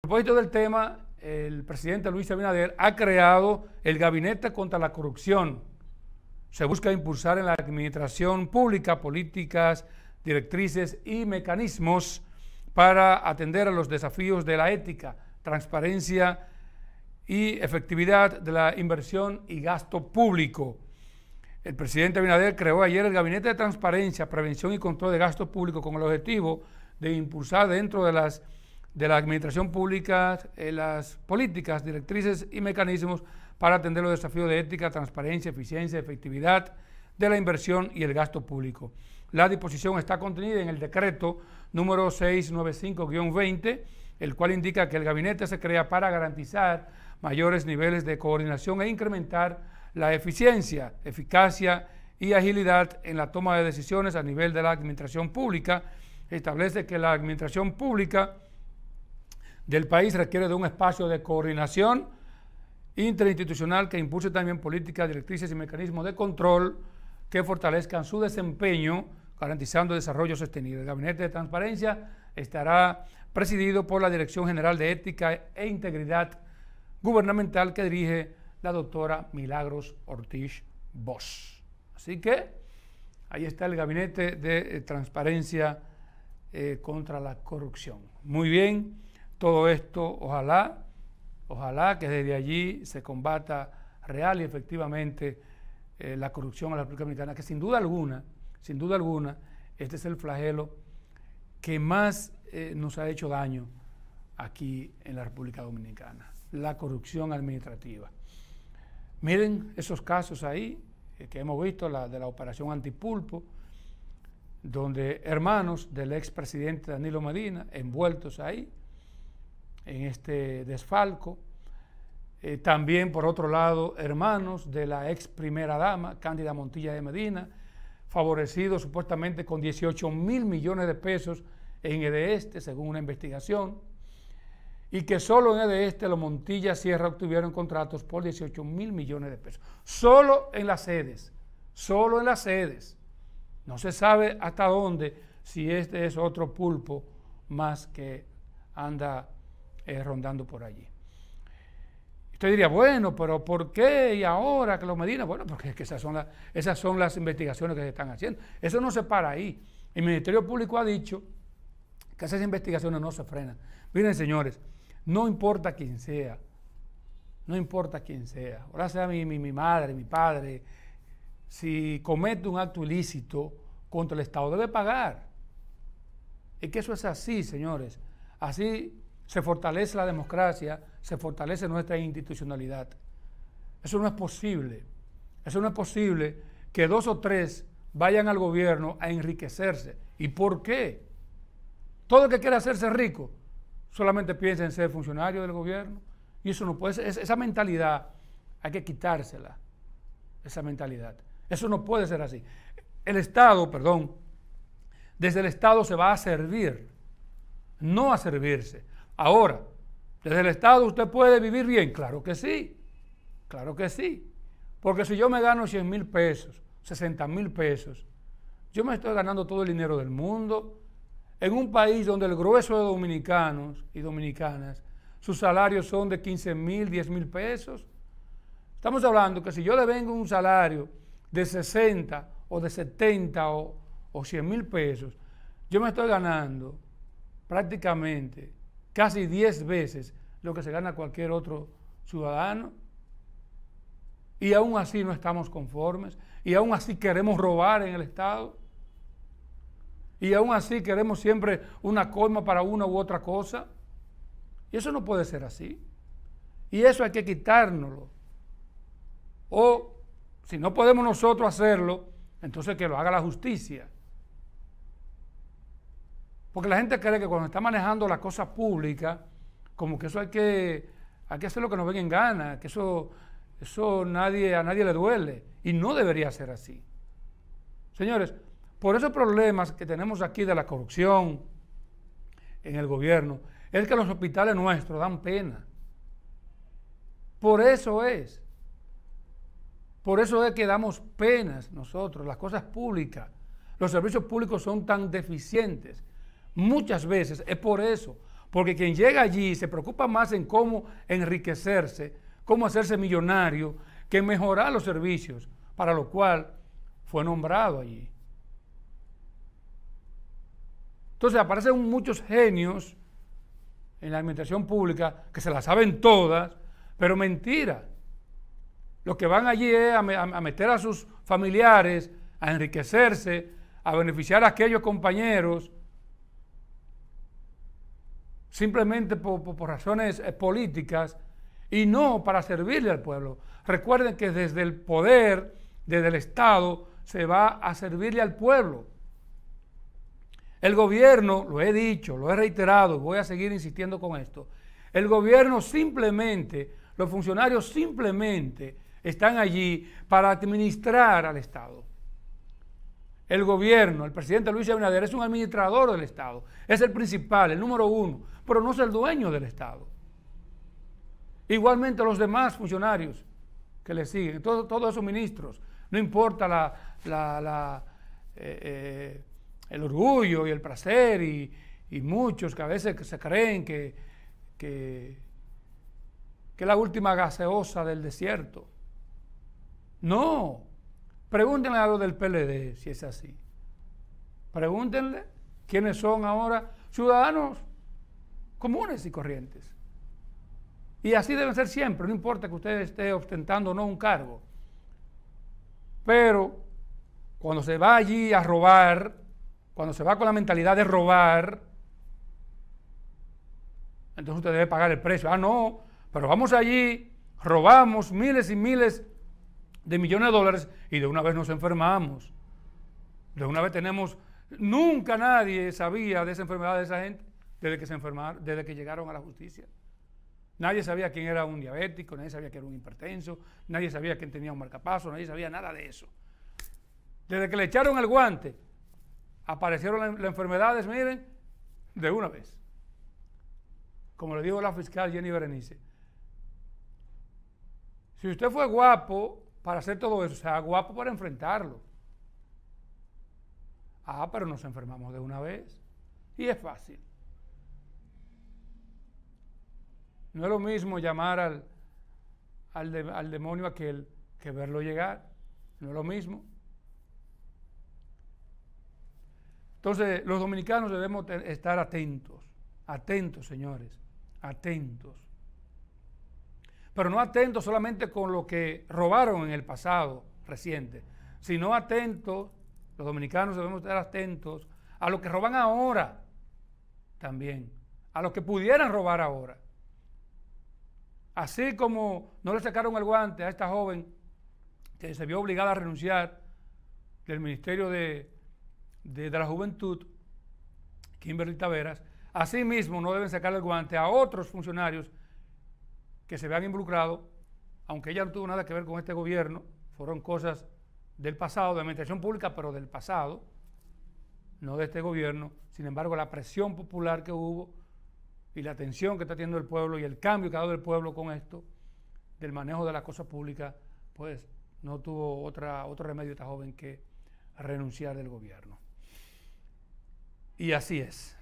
A propósito del tema, el presidente Luis Abinader ha creado el Gabinete contra la Corrupción. Se busca impulsar en la administración pública políticas, directrices y mecanismos para atender a los desafíos de la ética, transparencia y efectividad de la inversión y gasto público. El presidente Abinader creó ayer el Gabinete de Transparencia, Prevención y Control de Gasto Público con el objetivo de impulsar dentro de las de la administración pública, eh, las políticas, directrices y mecanismos para atender los desafíos de ética, transparencia, eficiencia, efectividad de la inversión y el gasto público. La disposición está contenida en el decreto número 695-20, el cual indica que el gabinete se crea para garantizar mayores niveles de coordinación e incrementar la eficiencia, eficacia y agilidad en la toma de decisiones a nivel de la administración pública. Establece que la administración pública del país requiere de un espacio de coordinación interinstitucional que impulse también políticas, directrices y mecanismos de control que fortalezcan su desempeño, garantizando desarrollo sostenible. El Gabinete de Transparencia estará presidido por la Dirección General de Ética e Integridad Gubernamental que dirige la doctora Milagros Ortiz Bosch. Así que ahí está el Gabinete de eh, Transparencia eh, contra la Corrupción. Muy bien. Todo esto, ojalá, ojalá que desde allí se combata real y efectivamente eh, la corrupción en la República Dominicana, que sin duda alguna, sin duda alguna, este es el flagelo que más eh, nos ha hecho daño aquí en la República Dominicana, la corrupción administrativa. Miren esos casos ahí eh, que hemos visto, la de la operación antipulpo, donde hermanos del expresidente Danilo Medina, envueltos ahí, en este desfalco. Eh, también, por otro lado, hermanos de la ex primera dama, Cándida Montilla de Medina, favorecidos supuestamente con 18 mil millones de pesos en este según una investigación, y que solo en este los Montilla Sierra obtuvieron contratos por 18 mil millones de pesos. Solo en las sedes, solo en las sedes. No se sabe hasta dónde, si este es otro pulpo más que anda rondando por allí. Usted diría, bueno, pero ¿por qué y ahora que lo Medina? Bueno, porque esas son, las, investigaciones que se están haciendo. Eso no se para ahí. El Ministerio Público ha dicho que esas investigaciones no se frenan. Miren, señores, no importa quién sea, no importa quién sea, ahora sea mi, mi madre, mi padre, si comete un acto ilícito contra el Estado, debe pagar. Es que eso es así, señores. Así se fortalece la democracia, se fortalece nuestra institucionalidad. Eso no es posible. Eso no es posible que dos o tres vayan al gobierno a enriquecerse. ¿Y por qué? Todo el que quiere hacerse rico solamente piensa en ser funcionario del gobierno. Y eso no puede ser. esa mentalidad hay que quitársela. Esa mentalidad. Eso no puede ser así. El Estado, perdón, desde el Estado se va a servir, no a servirse. Ahora, desde el Estado usted puede vivir bien, claro que sí, claro que sí. Porque si yo me gano 100 mil pesos, 60 mil pesos, yo me estoy ganando todo el dinero del mundo en un país donde el grueso de dominicanos y dominicanas, sus salarios son de 15 mil, 10 mil pesos. Estamos hablando que si yo le vengo un salario de 60 o de 70 o, o 100 mil pesos, yo me estoy ganando prácticamente casi diez veces lo que se gana cualquier otro ciudadano. Y aún así no estamos conformes. Y aún así queremos robar en el Estado. Y aún así queremos siempre una colma para una u otra cosa. Y eso no puede ser así. Y eso hay que quitárnoslo. O si no podemos nosotros hacerlo, entonces que lo haga la justicia. Porque la gente cree que cuando está manejando las cosas públicas, como que eso hay que, que hacer lo que nos venga en gana, que eso, eso nadie, a nadie le duele. Y no debería ser así. Señores, por esos problemas que tenemos aquí de la corrupción en el gobierno, es que los hospitales nuestros dan pena. Por eso es. Por eso es que damos penas nosotros, las cosas públicas. Los servicios públicos son tan deficientes muchas veces es por eso, porque quien llega allí se preocupa más en cómo enriquecerse, cómo hacerse millonario, que mejorar los servicios, para lo cual fue nombrado allí. Entonces aparecen muchos genios en la administración pública que se la saben todas, pero mentira. Los que van allí es a meter a sus familiares, a enriquecerse, a beneficiar a aquellos compañeros simplemente por, razones eh, políticas y no para servirle al pueblo. Recuerden que desde el poder, desde el Estado, se va a servirle al pueblo. El gobierno, lo he dicho, lo he reiterado, voy a seguir insistiendo con esto, el gobierno simplemente, los funcionarios simplemente están allí para administrar al Estado el gobierno, el presidente Luis Abinader es un administrador del Estado, es el principal, el número uno, pero no es el dueño del Estado. Igualmente los demás funcionarios que le siguen, todos esos ministros, no importa la, eh, eh, el orgullo y el placer y, muchos que a veces se creen que, que, que la última gaseosa del desierto. No, Pregúntenle a los del PLD si es así. Pregúntenle quiénes son ahora ciudadanos comunes y corrientes. Y así deben ser siempre, no importa que usted esté ostentando o no un cargo. Pero cuando se va allí a robar, cuando se va con la mentalidad de robar, entonces usted debe pagar el precio. Ah, no, pero vamos allí, robamos miles y miles de millones de dólares y de una vez nos enfermamos. De una vez tenemos, nunca nadie sabía de esa enfermedad de esa gente desde que se enfermaron, desde que llegaron a la justicia. Nadie sabía quién era un diabético, nadie sabía que era un hipertenso, nadie sabía quién tenía un marcapaso, nadie sabía nada de eso. Desde que le echaron el guante, aparecieron las enfermedades, miren, de una vez. Como le dijo la fiscal Jenny Berenice, si usted fue guapo para hacer todo eso. sea, guapo para enfrentarlo. Ah, pero nos enfermamos de una vez. Y es fácil. No es lo mismo llamar al, al, al demonio aquel que verlo llegar. No es lo mismo. Entonces, los dominicanos debemos estar atentos, atentos, señores, atentos pero no atentos solamente con lo que robaron en el pasado reciente, sino atentos, los dominicanos debemos estar atentos a lo que roban ahora también, a lo que pudieran robar ahora. Así como no le sacaron el guante a esta joven que se vio obligada a renunciar del Ministerio de, la Juventud, Kimberly Taveras, así mismo no deben sacar el guante a otros funcionarios que se vean involucrados, aunque ella no tuvo nada que ver con este gobierno, fueron cosas del pasado, de administración pública, pero del pasado, no de este gobierno. Sin embargo, la presión popular que hubo y la atención que está teniendo el pueblo y el cambio que ha dado el pueblo con esto, del manejo de las cosas públicas, pues no tuvo otra, otro remedio esta joven que renunciar del gobierno. Y así es.